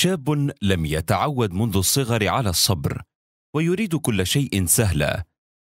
شاب لم يتعود منذ الصغر على الصبر ويريد كل شيء سهلا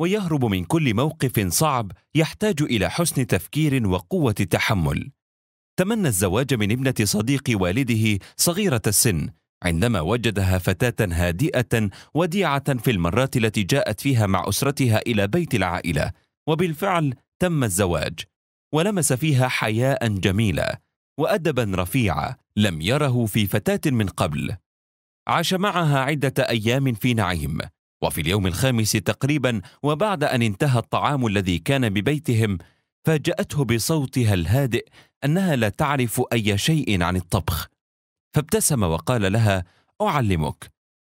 ويهرب من كل موقف صعب يحتاج الى حسن تفكير وقوه تحمل تمنى الزواج من ابنه صديق والده صغيره السن عندما وجدها فتاه هادئه وديعه في المرات التي جاءت فيها مع اسرتها الى بيت العائله وبالفعل تم الزواج ولمس فيها حياء جميلا وادبا رفيعا لم يره في فتاة من قبل عاش معها عدة أيام في نعيم وفي اليوم الخامس تقريبا وبعد أن انتهى الطعام الذي كان ببيتهم فاجأته بصوتها الهادئ أنها لا تعرف أي شيء عن الطبخ فابتسم وقال لها أعلمك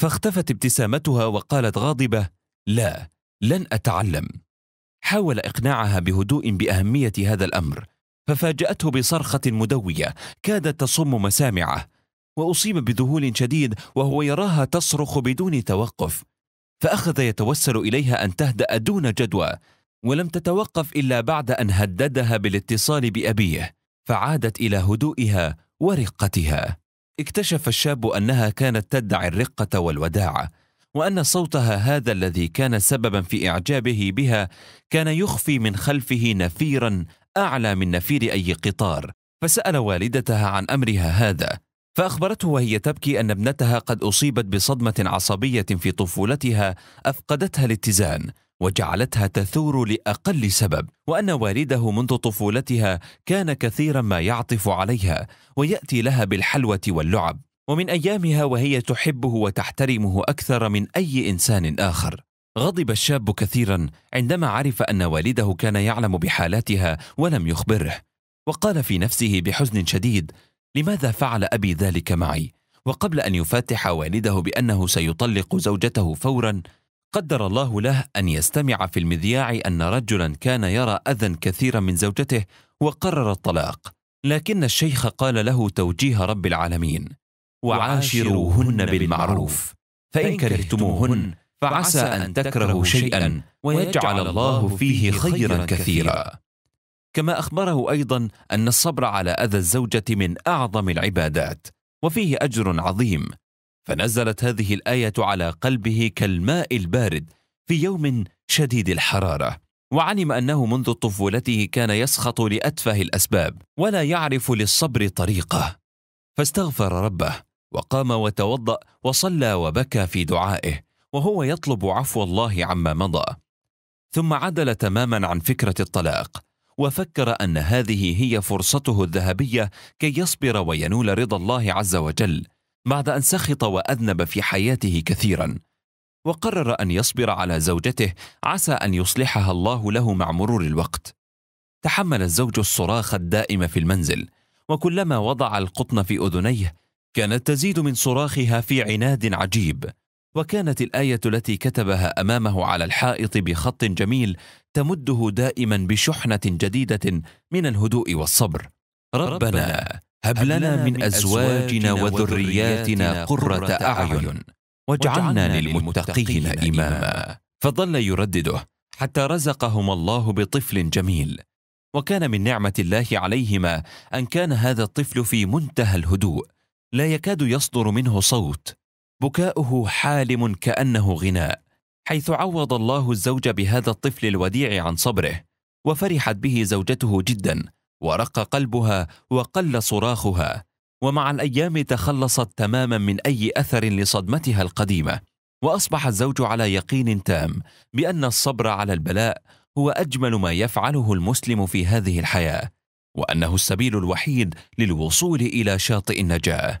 فاختفت ابتسامتها وقالت غاضبة لا لن أتعلم حاول إقناعها بهدوء بأهمية هذا الأمر ففاجأته بصرخة مدوية كادت تصم مسامعه وأصيب بذهول شديد وهو يراها تصرخ بدون توقف فأخذ يتوسل إليها أن تهدأ دون جدوى ولم تتوقف إلا بعد أن هددها بالاتصال بأبيه فعادت إلى هدوئها ورقتها اكتشف الشاب أنها كانت تدعي الرقة والوداعة وأن صوتها هذا الذي كان سببا في إعجابه بها كان يخفي من خلفه نفيرا أعلى من نفير أي قطار فسأل والدتها عن أمرها هذا فأخبرته وهي تبكي أن ابنتها قد أصيبت بصدمة عصبية في طفولتها أفقدتها الاتزان وجعلتها تثور لأقل سبب وأن والده منذ طفولتها كان كثيرا ما يعطف عليها ويأتي لها بالحلوة واللعب ومن أيامها وهي تحبه وتحترمه أكثر من أي إنسان آخر غضب الشاب كثيرا عندما عرف ان والده كان يعلم بحالاتها ولم يخبره وقال في نفسه بحزن شديد لماذا فعل ابي ذلك معي وقبل ان يفاتح والده بانه سيطلق زوجته فورا قدر الله له ان يستمع في المذياع ان رجلا كان يرى اذى كثيرا من زوجته وقرر الطلاق لكن الشيخ قال له توجيه رب العالمين وعاشروهن بالمعروف فان كرهتموهن فعسى أن تكرهوا شيئا ويجعل الله فيه خيرا كثيرا كما أخبره أيضا أن الصبر على أذى الزوجة من أعظم العبادات وفيه أجر عظيم فنزلت هذه الآية على قلبه كالماء البارد في يوم شديد الحرارة وعلم أنه منذ طفولته كان يسخط لأتفه الأسباب ولا يعرف للصبر طريقة فاستغفر ربه وقام وتوضأ وصلى وبكى في دعائه وهو يطلب عفو الله عما مضى ثم عدل تماما عن فكره الطلاق وفكر ان هذه هي فرصته الذهبيه كي يصبر وينول رضا الله عز وجل بعد ان سخط واذنب في حياته كثيرا وقرر ان يصبر على زوجته عسى ان يصلحها الله له مع مرور الوقت تحمل الزوج الصراخ الدائم في المنزل وكلما وضع القطن في اذنيه كانت تزيد من صراخها في عناد عجيب وكانت الايه التي كتبها امامه على الحائط بخط جميل تمده دائما بشحنه جديده من الهدوء والصبر ربنا هب لنا من ازواجنا وذرياتنا قره اعين واجعلنا للمتقين اماما فظل يردده حتى رزقهما الله بطفل جميل وكان من نعمه الله عليهما ان كان هذا الطفل في منتهى الهدوء لا يكاد يصدر منه صوت بكاؤه حالم كانه غناء حيث عوض الله الزوج بهذا الطفل الوديع عن صبره وفرحت به زوجته جدا ورق قلبها وقل صراخها ومع الايام تخلصت تماما من اي اثر لصدمتها القديمه واصبح الزوج على يقين تام بان الصبر على البلاء هو اجمل ما يفعله المسلم في هذه الحياه وانه السبيل الوحيد للوصول الى شاطئ النجاه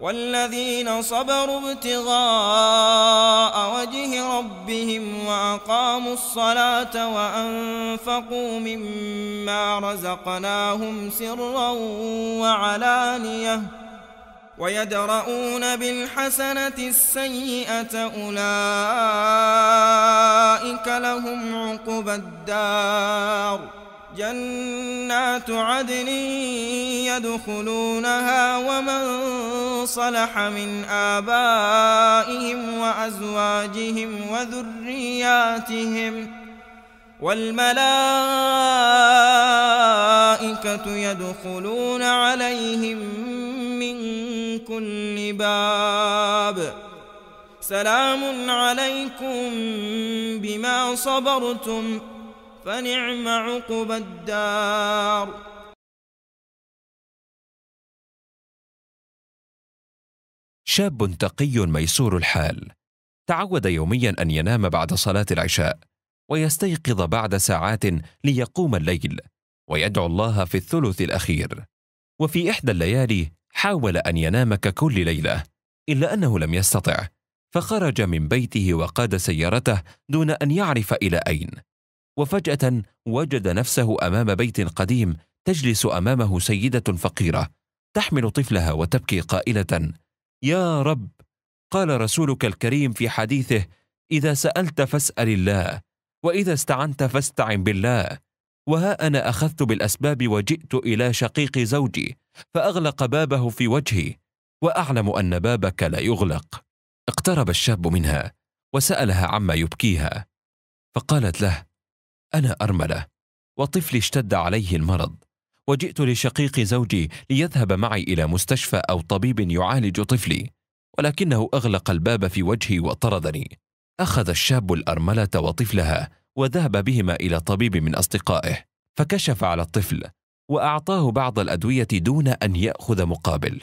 والذين صبروا ابتغاء وجه ربهم وأقاموا الصلاة وأنفقوا مما رزقناهم سرا وعلانية ويدرؤون بالحسنة السيئة أولئك لهم عقبى الدار جنات عدن يدخلونها ومن صلح من آبائهم وأزواجهم وذرياتهم والملائكة يدخلون عليهم من كل باب سلام عليكم بما صبرتم فنعم عقب الدار شاب تقي ميسور الحال تعود يوميا ان ينام بعد صلاه العشاء ويستيقظ بعد ساعات ليقوم الليل ويدعو الله في الثلث الاخير وفي احدى الليالي حاول ان ينام ككل ليله الا انه لم يستطع فخرج من بيته وقاد سيارته دون ان يعرف الى اين وفجاه وجد نفسه امام بيت قديم تجلس امامه سيده فقيره تحمل طفلها وتبكي قائله يا رب قال رسولك الكريم في حديثه اذا سالت فاسال الله واذا استعنت فاستعن بالله وها انا اخذت بالاسباب وجئت الى شقيق زوجي فاغلق بابه في وجهي واعلم ان بابك لا يغلق اقترب الشاب منها وسالها عما يبكيها فقالت له أنا أرملة وطفلي اشتد عليه المرض وجئت لشقيق زوجي ليذهب معي إلى مستشفى أو طبيب يعالج طفلي ولكنه أغلق الباب في وجهي وطردني أخذ الشاب الأرملة وطفلها وذهب بهما إلى طبيب من أصدقائه فكشف على الطفل وأعطاه بعض الأدوية دون أن يأخذ مقابل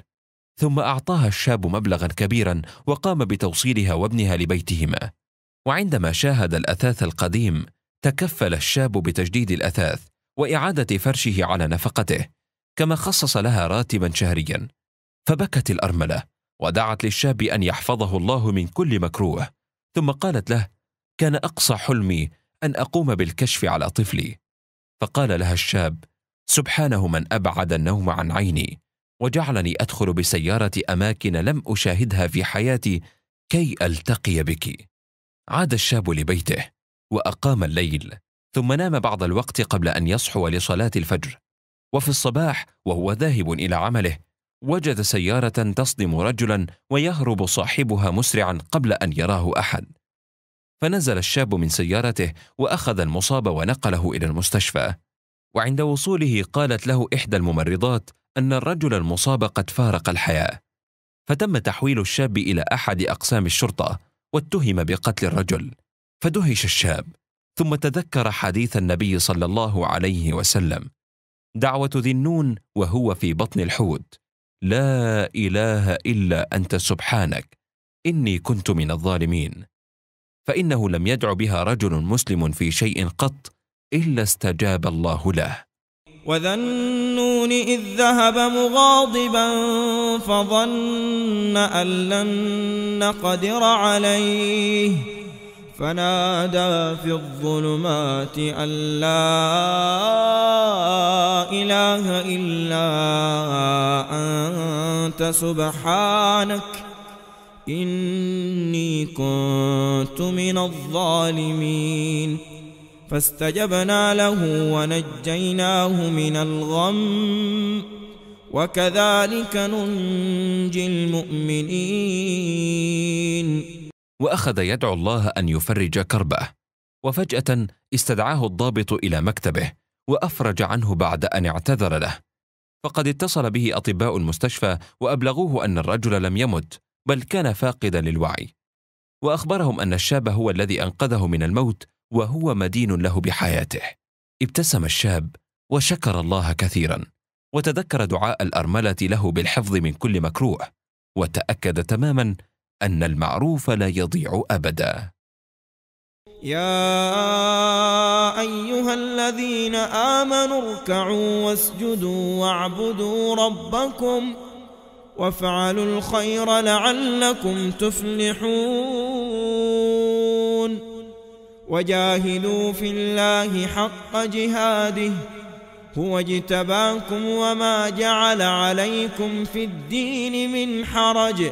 ثم أعطاها الشاب مبلغا كبيرا وقام بتوصيلها وابنها لبيتهما وعندما شاهد الأثاث القديم تكفل الشاب بتجديد الأثاث وإعادة فرشه على نفقته كما خصص لها راتبا شهريا فبكت الأرملة ودعت للشاب أن يحفظه الله من كل مكروه ثم قالت له كان أقصى حلمي أن أقوم بالكشف على طفلي فقال لها الشاب سبحانه من أبعد النوم عن عيني وجعلني أدخل بسيارة أماكن لم أشاهدها في حياتي كي ألتقي بك عاد الشاب لبيته واقام الليل ثم نام بعض الوقت قبل ان يصحو لصلاه الفجر وفي الصباح وهو ذاهب الى عمله وجد سياره تصدم رجلا ويهرب صاحبها مسرعا قبل ان يراه احد فنزل الشاب من سيارته واخذ المصاب ونقله الى المستشفى وعند وصوله قالت له احدى الممرضات ان الرجل المصاب قد فارق الحياه فتم تحويل الشاب الى احد اقسام الشرطه واتهم بقتل الرجل فدهش الشاب ثم تذكر حديث النبي صلى الله عليه وسلم دعوه ذي النون وهو في بطن الحوت لا اله الا انت سبحانك اني كنت من الظالمين فانه لم يدع بها رجل مسلم في شيء قط الا استجاب الله له وذا النون إذ ذهب مغاضبا فظن أن لن نقدر عليه فنادى في الظلمات أن لا إله إلا أنت سبحانك إني كنت من الظالمين فاستجبنا له ونجيناه من الغم وكذلك ننجي المؤمنين واخذ يدعو الله ان يفرج كربه وفجاه استدعاه الضابط الى مكتبه وافرج عنه بعد ان اعتذر له فقد اتصل به اطباء المستشفى وابلغوه ان الرجل لم يمت بل كان فاقدا للوعي واخبرهم ان الشاب هو الذي انقذه من الموت وهو مدين له بحياته ابتسم الشاب وشكر الله كثيرا وتذكر دعاء الارمله له بالحفظ من كل مكروه وتاكد تماما ان المعروف لا يضيع ابدا يا ايها الذين امنوا اركعوا واسجدوا واعبدوا ربكم وافعلوا الخير لعلكم تفلحون وجاهدوا في الله حق جهاده هو اجتباكم وما جعل عليكم في الدين من حرج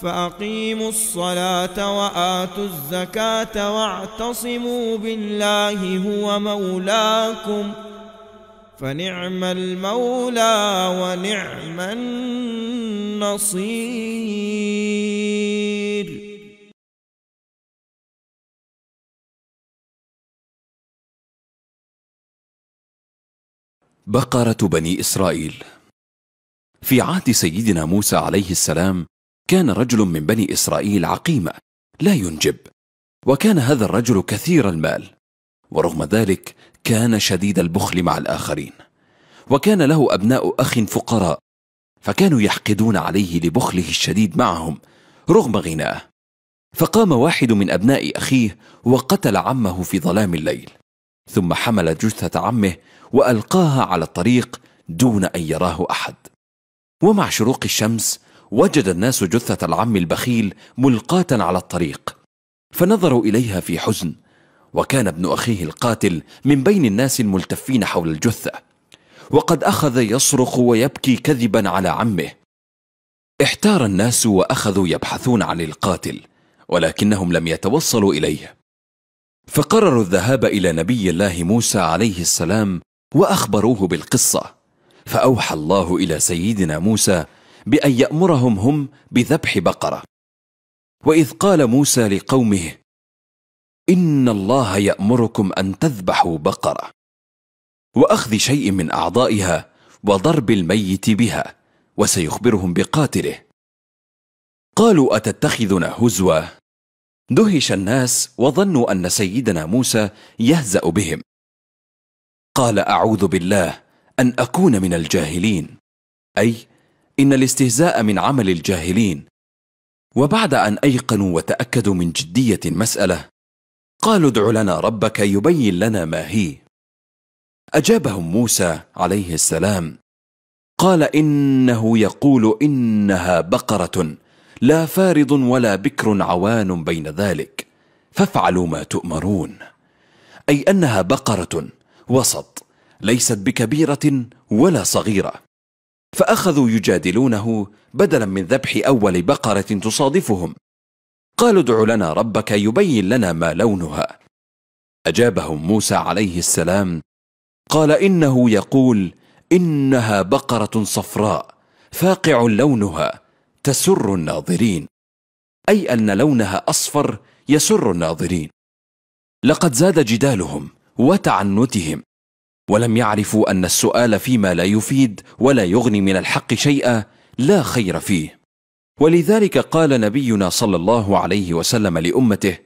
فأقيموا الصلاة وآتوا الزكاة واعتصموا بالله هو مولاكم فنعم المولى ونعم النصير بقرة بني إسرائيل في عهد سيدنا موسى عليه السلام كان رجل من بني إسرائيل عقيمة لا ينجب وكان هذا الرجل كثير المال ورغم ذلك كان شديد البخل مع الآخرين وكان له أبناء أخ فقراء فكانوا يحقدون عليه لبخله الشديد معهم رغم غناه فقام واحد من أبناء أخيه وقتل عمه في ظلام الليل ثم حمل جثة عمه وألقاها على الطريق دون أن يراه أحد ومع شروق الشمس وجد الناس جثة العم البخيل ملقاة على الطريق فنظروا إليها في حزن وكان ابن أخيه القاتل من بين الناس الملتفين حول الجثة وقد أخذ يصرخ ويبكي كذبا على عمه احتار الناس وأخذوا يبحثون عن القاتل ولكنهم لم يتوصلوا إليه فقرروا الذهاب إلى نبي الله موسى عليه السلام وأخبروه بالقصة فأوحى الله إلى سيدنا موسى بأن يأمرهم هم بذبح بقرة وإذ قال موسى لقومه إن الله يأمركم أن تذبحوا بقرة وأخذ شيء من أعضائها وضرب الميت بها وسيخبرهم بقاتله قالوا أتتخذنا هزوا دهش الناس وظنوا أن سيدنا موسى يهزأ بهم قال أعوذ بالله أن أكون من الجاهلين أي إن الاستهزاء من عمل الجاهلين وبعد أن أيقنوا وتأكدوا من جدية المسألة قالوا ادع لنا ربك يبين لنا ما هي أجابهم موسى عليه السلام قال إنه يقول إنها بقرة لا فارض ولا بكر عوان بين ذلك فافعلوا ما تؤمرون أي أنها بقرة وسط ليست بكبيرة ولا صغيرة فأخذوا يجادلونه بدلا من ذبح أول بقرة تصادفهم قالوا ادع لنا ربك يبين لنا ما لونها أجابهم موسى عليه السلام قال إنه يقول إنها بقرة صفراء فاقع لونها تسر الناظرين أي أن لونها أصفر يسر الناظرين لقد زاد جدالهم وتعنتهم ولم يعرفوا أن السؤال فيما لا يفيد ولا يغني من الحق شيئا لا خير فيه ولذلك قال نبينا صلى الله عليه وسلم لأمته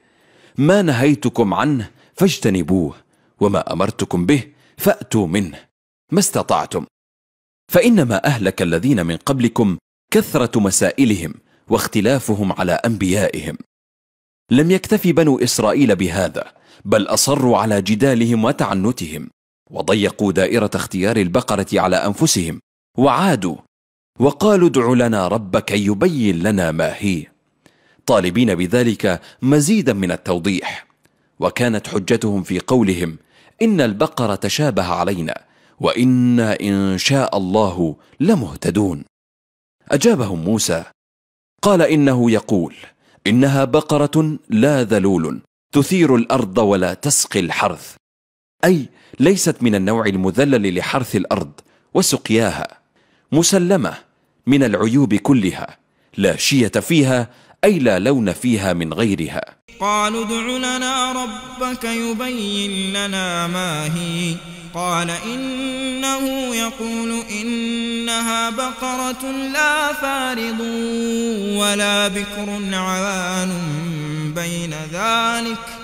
ما نهيتكم عنه فاجتنبوه وما أمرتكم به فأتوا منه ما استطعتم فإنما أهلك الذين من قبلكم كثرة مسائلهم واختلافهم على أنبيائهم لم يكتف بنو إسرائيل بهذا بل أصروا على جدالهم وتعنتهم وضيقوا دائرة اختيار البقرة على أنفسهم وعادوا وقالوا ادع لنا ربك يبين لنا ما هي طالبين بذلك مزيدا من التوضيح وكانت حجتهم في قولهم إن البقرة تشابه علينا وإنا إن شاء الله لمهتدون أجابهم موسى قال إنه يقول إنها بقرة لا ذلول تثير الأرض ولا تسقي الحرث أي ليست من النوع المذلل لحرث الأرض وسقياها مسلمة من العيوب كلها لا شية فيها أي لا لون فيها من غيرها قالوا ادع لنا ربك يبين لنا ما هي قال إنه يقول إنها بقرة لا فارض ولا بكر عوان بين ذلك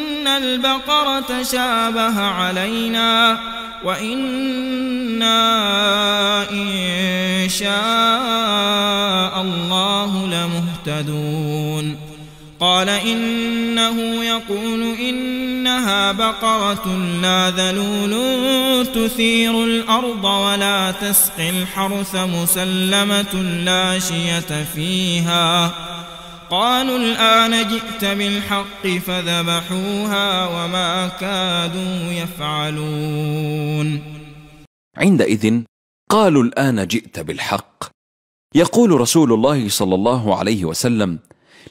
إن البقر تشابه علينا وإنا إن شاء الله لمهتدون قال إنه يقول إنها بقرة لا ذلول تثير الأرض ولا تسقي الحرث مسلمة لا شية فيها قالوا الآن جئت بالحق فذبحوها وما كادوا يفعلون عندئذ قالوا الآن جئت بالحق يقول رسول الله صلى الله عليه وسلم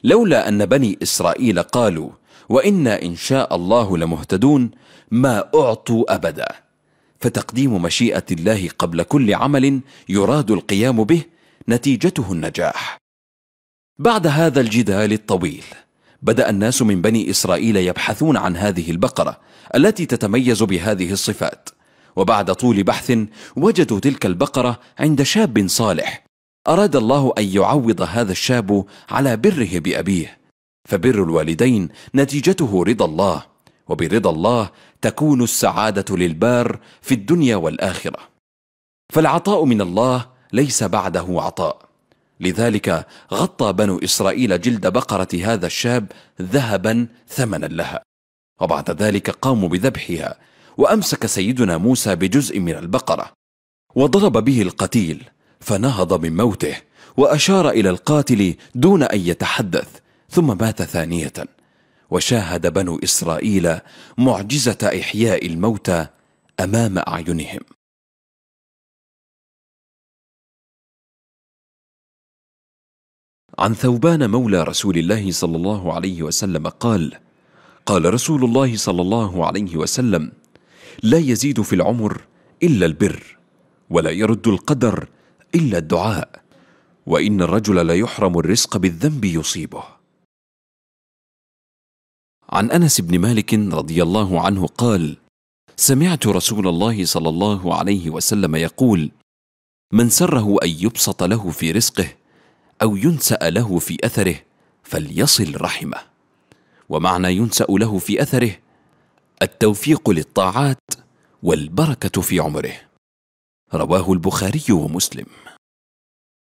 لولا أن بني إسرائيل قالوا وإنا إن شاء الله لمهتدون ما أعطوا أبدا فتقديم مشيئة الله قبل كل عمل يراد القيام به نتيجته النجاح بعد هذا الجدال الطويل بدأ الناس من بني إسرائيل يبحثون عن هذه البقرة التي تتميز بهذه الصفات وبعد طول بحث وجدوا تلك البقرة عند شاب صالح أراد الله أن يعوض هذا الشاب على بره بأبيه فبر الوالدين نتيجته رضا الله وبرضا الله تكون السعادة للبار في الدنيا والآخرة فالعطاء من الله ليس بعده عطاء لذلك غطى بنو إسرائيل جلد بقرة هذا الشاب ذهبا ثمنا لها وبعد ذلك قاموا بذبحها وأمسك سيدنا موسى بجزء من البقرة وضرب به القتيل فنهض من موته وأشار إلى القاتل دون أن يتحدث ثم مات ثانية وشاهد بنو إسرائيل معجزة إحياء الموتى أمام أعينهم عن ثوبان مولى رسول الله صلى الله عليه وسلم قال قال رسول الله صلى الله عليه وسلم لا يزيد في العمر إلا البر ولا يرد القدر إلا الدعاء وإن الرجل ليحرم الرزق بالذنب يصيبه عن أنس بن مالك رضي الله عنه قال سمعت رسول الله صلى الله عليه وسلم يقول من سره أن يبسط له في رزقه أو ينسأ له في أثره فليصل رحمه ومعنى ينسأ له في أثره التوفيق للطاعات والبركة في عمره رواه البخاري ومسلم